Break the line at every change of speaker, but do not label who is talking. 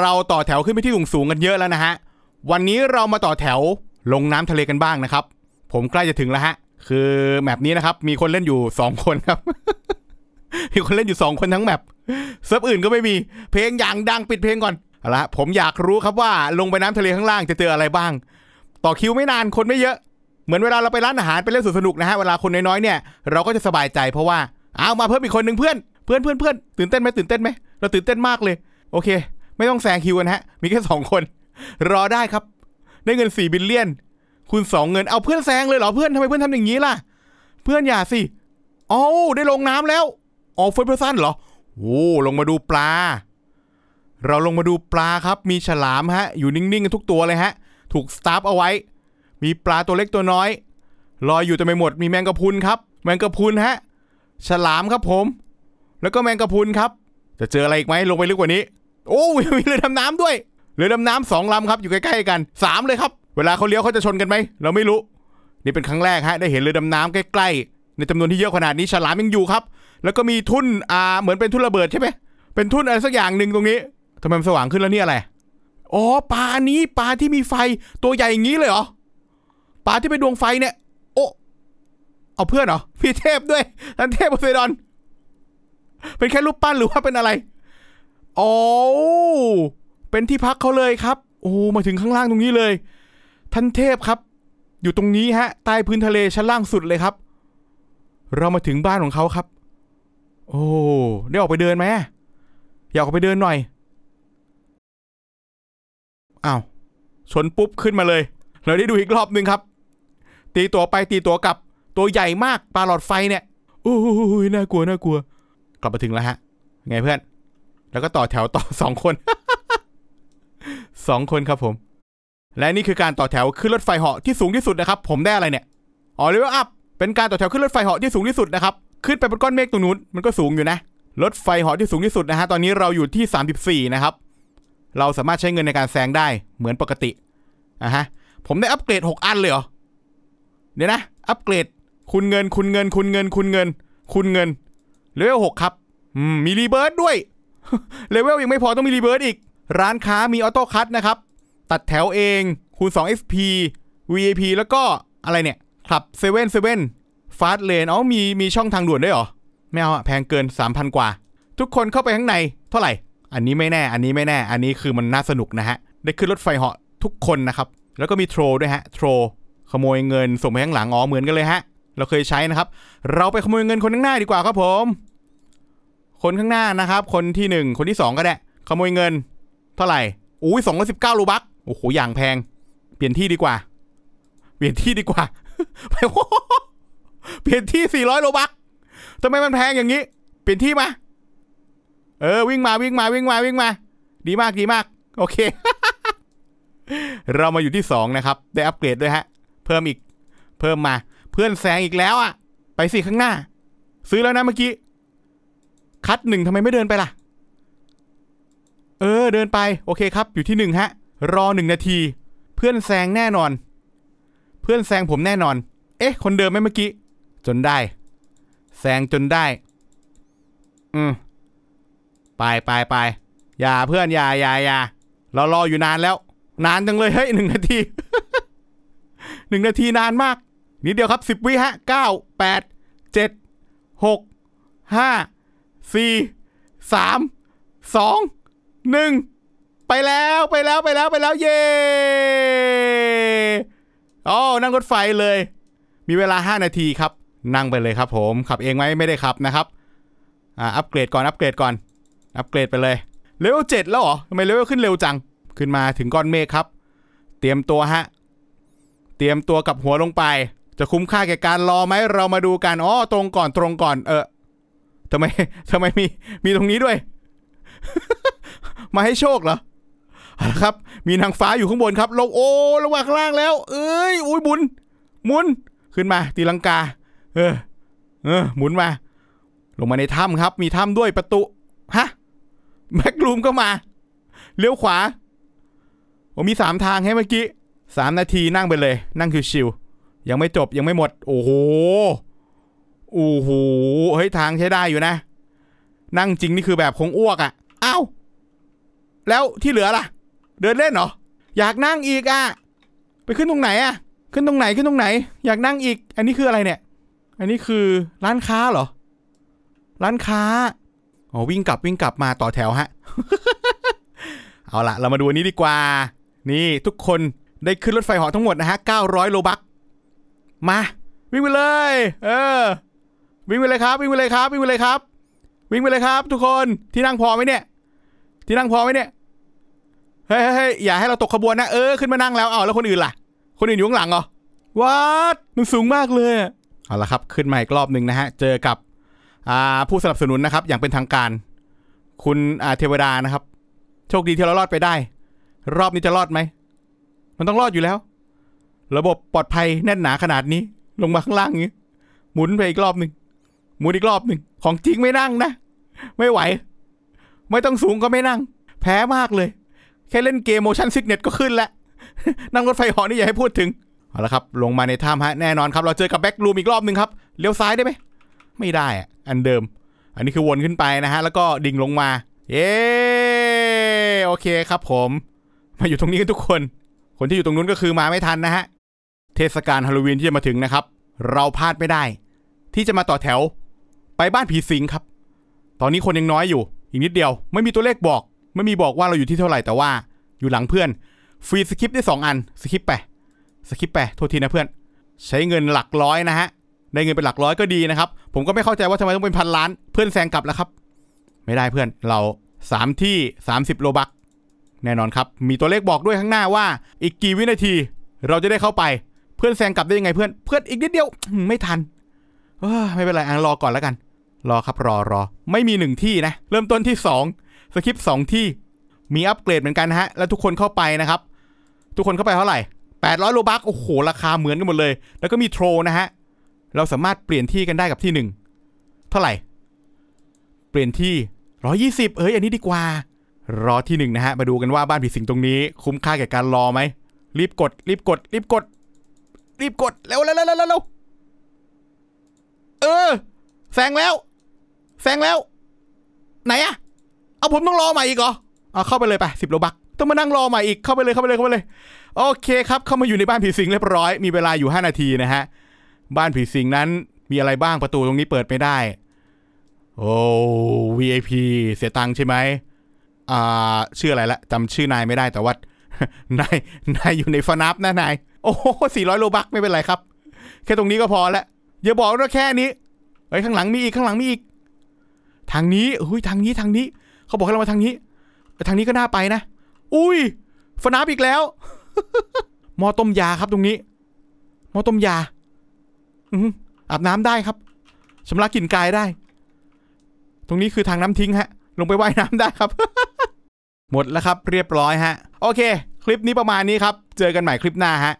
เราต่อแถวขึ้นไปที่สูงกันเยอะแล้วนะฮะ วันนี้เรามาต่อแถวลงน้ำทะเลกันบ้างนะครับ ผมใกล้จะถึงแล้วฮะ คือแมปนี้นะครับ มีคนเล่นอยู่2คนครับ มีคนเล่นอยู่2คนทั้งแมปเซิร์ฟอื่นก็ไม่มี เพลงอย่างดังปิดเพลงก่อนเอาละผมอยากรู้ครับว่า ลงไปน้ำทะเลข้างล่างจะเจออะไรบ้าง ต่อคิวไม่นานคนไม่เยอะ เหมือนเวลาเราไปร้านอาหารไปเล่นสนุกนะฮะเวลาคนน้อยๆเนี่ยเราก็จะสบายใจเพราะว่า เอามาเพิ่มอีกคนหนึ่งเพื่อน เพื่อนเพื่อนเพื่อน ตื่นเต้นไหมตื่นเต้นไหม เราตื่นเต้นมากเลย โอเคไม่ต้องแซงคิวกันฮะ มีแค่สองคนรอได้ครับ ได้เงินสี่บิลเลียนคุณสองเงินเอาเพื่อนแซงเลยเหรอเพื่อนทำไมเพื่อนทำอย่างนี้ล่ะ เพื่อนอย่าสิเอาได้ลงน้ำแล้ว ออกเฟิร์สเพรสันเหรอ โอ้ลงมาดูปลา เราลงมาดูปลาครับ มีฉลามฮะ อยู่นิ่งๆกันทุกตัวเลยฮะ ถูกสตาร์ฟเอาไว้ มีปลาตัวเล็กตัวน้อย ลอยอยู่แต่ไม่หมด มีแมงกะพุนครับ แมงกะพุนฮะ ฉลามครับผม แล้วก็แมงกะพุนครับ จะเจออะไรอีกไหมลงไปลึกกว่านี้โอ้มีเรือดำน้ำด้วยเรือดำน้ำสองลำครับอยู่ใกล้ๆกันสามเลยครับ เวลาเขาเลี้ยวเขาจะชนกันไหมเราไม่รู้นี่เป็นครั้งแรกฮะได้เห็นเรือดำน้ำใกล้ๆในจำนวนที่เยอะขนาดนี้ฉลามยังอยู่ครับ แล้วก็มีทุ่นอ่าเหมือนเป็นทุ่นระเบิดใช่ไหมเป็นทุ่นอะไรสักอย่างหนึ่งตรงนี้ทำไมมันสว่างขึ้นแล้วนี่อะไรอ๋อปลาอันนี้ปลาที่มีไฟตัวใหญ่อย่างนี้เลยเหรอปลาที่เป็นดวงไฟเนี่ยโอ้เอาเพื่อนเหรอพี่เทพด้วยท่านเทพโพไซดอน เป็นแค่รูปปั้นหรือว่าเป็นอะไรโอ้ เป็นที่พักเขาเลยครับ โอ้ มาถึงข้างล่างตรงนี้เลย ท่านเทพครับ อยู่ตรงนี้ฮะ ใต้พื้นทะเลชั้นล่างสุดเลยครับ เรามาถึงบ้านของเขาครับ โอ้ ได้ออกไปเดินไหม อยากออกไปเดินหน่อยอา้าวชนปุ๊บขึ้นมาเลย เราได้ดูอีกรอบนึงครับ ตีตัวไปตีตัวกลับ ตัวใหญ่มากปลาหลอดไฟเนี่ย โอ้ยน่ากลัวน่ากลัว กลับมาถึงแล้วฮะ ไงเพื่อนแล้วก็ต่อแถวต่อสองคน สองคนครับผม และนี่คือการต่อแถวขึ้นรถไฟเหาะที่สูงที่สุดนะครับ ผมได้อะไรเนี่ย อ๋อเลเวลอัพ เป็นการต่อแถวขึ้นรถไฟเหาะที่สูงที่สุดนะครับ ขึ้นไปบนก้อนเมฆตรงนู้น มันก็สูงอยู่นะ รถไฟเหาะที่สูงที่สุดนะฮะ ตอนนี้เราอยู่ที่34นะครับ เราสามารถใช้เงินในการแซงได้ เหมือนปกติอ่ะฮะ ผมได้อัปเกรด6อันเลยเหรอ เดี๋ยวนะ อัปเกรด คุณเงินคุณเงิน คุณเงิน คุณเงิน คุณเงินเลเวลหกครับมีรีเบิร์ดด้วยเลเวลยังไม่พอต้องมีรีเบิร์ตอีก ร้านค้ามีออโต้คัตนะครับ ตัดแถวเอง คูณ2 XP VAP แล้วก็อะไรเนี่ยคลับเซเว่นเซเว่นฟาสเลนเอามีมีช่องทางด่วนด้วยเหรอไม่เอาแพงเกิน 3,000 กว่า ทุกคนเข้าไปข้างในเท่าไหร่ อันนี้ไม่แน่ อันนี้ไม่แน่ อันนี้คือมันน่าสนุกนะฮะ ได้ขึ้นรถไฟเหาะทุกคนนะครับ แล้วก็มีโทรด้วยฮะโทรขโมยเงินส่งไปข้างหลังอ๋อเหมือนกันเลยฮะ เราเคยใช้นะครับเราไปขโมยเงินคนข้างหน้าดีกว่าครับผมคนข้างหน้านะครับ คนที่1คนที่2ก็ได้ขโมยเงิน เท่าไหร่อุ้ยสองร้อยสิบเก้ารูบักโอ้โหอย่างแพง เปลี่ยนที่ดีกว่า เปลี่ยนที่ดีกว่าไปเปลี่ยนที่สี่ร้อยรูบักทำไมมันแพงอย่างนี้ เปลี่ยนที่มา เออ วิ่งมาวิ่งมาวิ่งมาวิ่งมา ดีมากดีมาก โอเค เรามาอยู่ที่สองนะครับ ได้อัปเกรดด้วยฮะ เพิ่มอีก เพิ่มมา เพื่อนแซงอีกแล้วอ่ะ ไปสิข้างหน้า ซื้อแล้วนะเมื่อกี้คัดหนึ่งทำไมไม่เดินไปล่ะ เออเดินไปโอเคครับ อยู่ที่หนึ่งฮะ รอหนึ่งนาที เพื่อนแซงแน่นอน เพื่อนแซงผมแน่นอน เอ๊ะ คนเดิมไหมเมื่อกี้ จนได้แซงจนได้ อืมไปไปไปอย่าเพื่อนอย่าอย่าอย่าเรารออยู่นานแล้ว นานจังเลยเฮ้ยหนึ่งนาทีหนึ่งนาทีนานมากนิดเดียวครับสิบวิฮะเก้าแปดเจ็ดหกห้าสี่สามสองหนึ่งไปแล้วไปแล้วไปแล้วไปแล้วเย่โอ้นั่งรถไฟเลย มีเวลา 5 นาทีครับ นั่งไปเลยครับผมขับเองไหมไม่ได้ขับนะครับอ่าอัปเกรดก่อนอัปเกรดก่อน อัปเกรดไปเลยเลเวลเจ็ดแล้วเหรอทำไมเลเวลขึ้นเร็วจังขึ้นมาถึงก้อนเมฆครับ เตรียมตัวฮะเตรียมตัวกับหัวลงไป จะคุ้มค่าแก่การรอไหมเรามาดูกันอ๋อตรงก่อนตรงก่อนเออทำไมทำไมมีมีตรงนี้ด้วย มาให้โชคเหรอ ครับ มีนางฟ้าอยู่ข้างบนครับ ลงโอ้ลงมาข้างล่างแล้ว เอ้ยอุ้ยบุญมุนขึ้นมาตีลังกาเออเออหมุนมา ลงมาในถ้ำครับ มีถ้ำด้วยประตูฮะ แม็กลูมก็มาเลี้ยวขวาผมมีสามทางให้เมื่อกี้สามนาทีนั่งไปเลย นั่งคือชิลยังไม่จบยังไม่หมด โอ้โหโอ้โห เฮ้ยทางใช้ได้อยู่นะ นั่งจริงนี่คือแบบคงอ้วกอะ่ะ เอ้า แล้วที่เหลือล่ะ เดินเล่นเหรอ อยากนั่งอีกอ่ะ ไปขึ้นตรงไหนอ่ะ ขึ้นตรงไหนขึ้นตรงไหน อยากนั่งอีก อันนี้คืออะไรเนี่ย อันนี้คือร้านค้าเหรอ ร้านค้าอ๋อวิ่งกลับวิ่งกลับมาต่อแถวฮะ เอาละเรามาดูอันนี้ดีกว่า นี่ทุกคนได้ขึ้นรถไฟหอทั้งหมดนะฮะ900โลบักมา วิ่งไปเลย เออวิ่งไปเลยครับ วิ่งไปเลยครับ วิ่งไปเลยครับวิ่งไปเลยครับทุกคนที่นั่งพอไหมเนี่ย ที่นั่งพอไหมเนี่ย เฮ้ยเฮ้ยอย่า ให้เราตกขบวนนะ เออขึ้นมานั่งแล้วเอาแล้วคนอื่นล่ะคนอื่นอยู่ข้างหลังเหรอวัดมันสูงมากเลยเอาละครับ ขึ้นมาอีกรอบหนึ่งนะฮะ เจอกับผู้สนับสนุนนะครับ อย่างเป็นทางการ คุณเทวดานะครับ โชคดีที่เรารอดไปได้ รอบนี้จะรอดไหมมันต้องรอดอยู่แล้ว ระบบปลอดภัยแน่นหนาขนาดนี้ลงมาข้างล่างนี้ หมุนไปอีกรอบหนึ่งมุดอีกรอบหนึ่งของจริงไม่นั่งนะ ไม่ไหว ไม่ต้องสูงก็ไม่นั่ง แพ้มากเลย แค่เล่นเกมโมชั่นซิกเน็ตก็ขึ้นแล้ว นั่งรถไฟหอนี่อย่าให้พูดถึง เอาละครับ ลงมาในถ้ำฮะแน่นอนครับ เราเจอกับแบ็กลูมอีกรอบหนึ่งครับ เลี้ยวซ้ายได้ไหมไม่ได้อันเดิม อันนี้คือวนขึ้นไปนะฮะ แล้วก็ดิ่งลงมาเย้โอเคครับผมมาอยู่ตรงนี้กันทุกคน คนที่อยู่ตรงนู้นก็คือมาไม่ทันนะฮะ เทศกาลฮาโลวีนที่จะมาถึงนะครับเราพลาดไม่ได้ ที่จะมาต่อแถวไปบ้านผีสิงครับ ตอนนี้คนยังน้อยอยู่ อีกนิดเดียว ไม่มีตัวเลขบอก ไม่มีบอกว่าเราอยู่ที่เท่าไหร่แต่ว่า อยู่หลังเพื่อน ฟรีสคริปได้ 2 อัน สคริปไปสคริปไปโทษทีนะเพื่อน ใช้เงินหลักร้อยนะฮะ ได้เงินเป็นหลักร้อยก็ดีนะครับ ผมก็ไม่เข้าใจว่าทำไมต้องเป็นพันล้าน เพื่อนแซงกลับแล้วครับ ไม่ได้เพื่อน เรา3ที่30โลบักแน่นอนครับ มีตัวเลขบอกด้วยข้างหน้าว่า อีกกี่วินาทีเราจะได้เข้าไป เพื่อนแซงกลับได้ยังไงเพื่อน เพื่อนอีกนิดเดียว ไม่ทันไม่เป็นไรอังรอก่อนแล้วกันรอครับรอรอไม่มีหนึ่งที่นะเริ่มต้นที่สองสคริปต์สองที่ มีอัปเกรดเหมือนกันฮะ แล้วทุกคนเข้าไปนะครับ ทุกคนเข้าไปเท่าไหร่800โลบักโอ้โห ราคาเหมือนกันหมดเลย แล้วก็มีโทรนะฮะเราสามารถเปลี่ยนที่กันได้กับที่หนึ่งเท่าไหร่ เปลี่ยนที่120เอ้ยอันนี้ดีกว่า รอที่หนึ่งนะฮะ มาดูกันว่าบ้านผีสิงตรงนี้ คุ้มค่าแก่การรอไหมรีบกด รีบกดรีบกดรีบกดเร็วเร็วเร็วเร็วเออแซงแล้วแซงแล้วไหนอะ เอาผมต้องรอใหม่อีกเหรอเอาเข้าไปเลยไปสิบโลบักต้องมานั่งรอใหม่อีกเข้าไปเลยเข้าไปเลยเข้าไปเลย โอเคครับ เข้ามาอยู่ในบ้านผีสิงเรียบร้อยมีเวลาอยู่5นาทีนะฮะ บ้านผีสิงนั้นมีอะไรบ้างประตูตรงนี้เปิดไม่ได้ โอ้ VIP เสียตังค์ใช่ไหมอ่าชื่ออะไรละจำชื่อนายไม่ได้แต่ว่านายนายอยู่ในฟนับนะนายโอ้โหสี่ร้อยโลบักไม่เป็นไรครับ แค่ตรงนี้ก็พอละอย่าบอกว่าแค่นี้เฮ้ยข้างหลังมีอีกข้างหลังมีอีกทางนี้อุ้ยทางนี้ทางนี้ เขาบอกให้เรามาทางนี้ทางนี้ก็น่าไปนะ อุ้ยฟนับอีกแล้ว มอต้มยาครับ ตรงนี้ มอต้มยา อือาบน้ำได้ครับชำระกลิ่นกายได้ ตรงนี้คือทางน้ำทิ้งฮะ ลงไปว่ายน้ำได้ครับ หมดแล้วครับเรียบร้อยฮะ โอเคคลิปนี้ประมาณนี้ครับ เจอกันใหม่คลิปหน้าฮะ